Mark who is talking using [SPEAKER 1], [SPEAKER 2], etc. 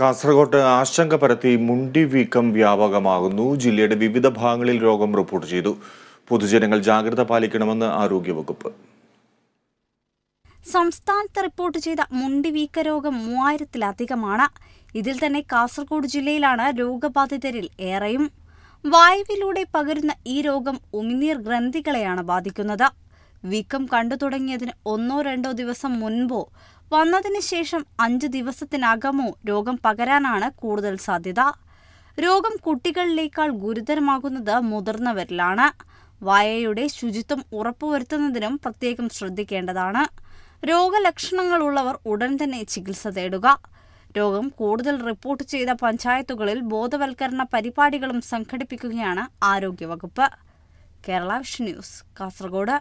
[SPEAKER 1] കാസർഗോഡ് ആശങ്ക പരത്തി മുണ്ടി വീക്കം വ്യാപകമാകുന്നു ജില്ലയുടെ വിവിധ ഭാഗങ്ങളിൽ രോഗം റിപ്പോർട്ട് ചെയ്തു പൊതുജനങ്ങൾ ജാഗ്രത പാലിക്കണമെന്ന് ആരോഗ്യവകുപ്പ്
[SPEAKER 2] സംസ്ഥാനത്ത് റിപ്പോർട്ട് ചെയ്ത മുണ്ടി വീക്ക രോഗം മൂവായിരത്തിലധികമാണ് ഇതിൽ തന്നെ കാസർഗോഡ് ജില്ലയിലാണ് രോഗബാധിതരിൽ ഏറെയും വായുവിലൂടെ പകരുന്ന ഈ രോഗം ഉമിനീർ ഗ്രന്ഥികളെയാണ് ബാധിക്കുന്നത് വീക്കം കണ്ടു തുടങ്ങിയതിന് ഒന്നോ രണ്ടോ ദിവസം മുൻപോ വന്നതിന് ശേഷം അഞ്ച് ദിവസത്തിനകമോ രോഗം പകരാനാണ് കൂടുതൽ സാധ്യത രോഗം കുട്ടികളിലേക്കാൾ ഗുരുതരമാകുന്നത് മുതിർന്നവരിലാണ് വായയുടെ ശുചിത്വം ഉറപ്പുവരുത്തുന്നതിനും പ്രത്യേകം ശ്രദ്ധിക്കേണ്ടതാണ് രോഗലക്ഷണങ്ങളുള്ളവർ ഉടൻ തന്നെ ചികിത്സ തേടുക രോഗം കൂടുതൽ റിപ്പോർട്ട് ചെയ്ത പഞ്ചായത്തുകളിൽ ബോധവൽക്കരണ പരിപാടികളും സംഘടിപ്പിക്കുകയാണ് ആരോഗ്യവകുപ്പ് കേരള വിഷൻ ന്യൂസ് കാസർഗോഡ്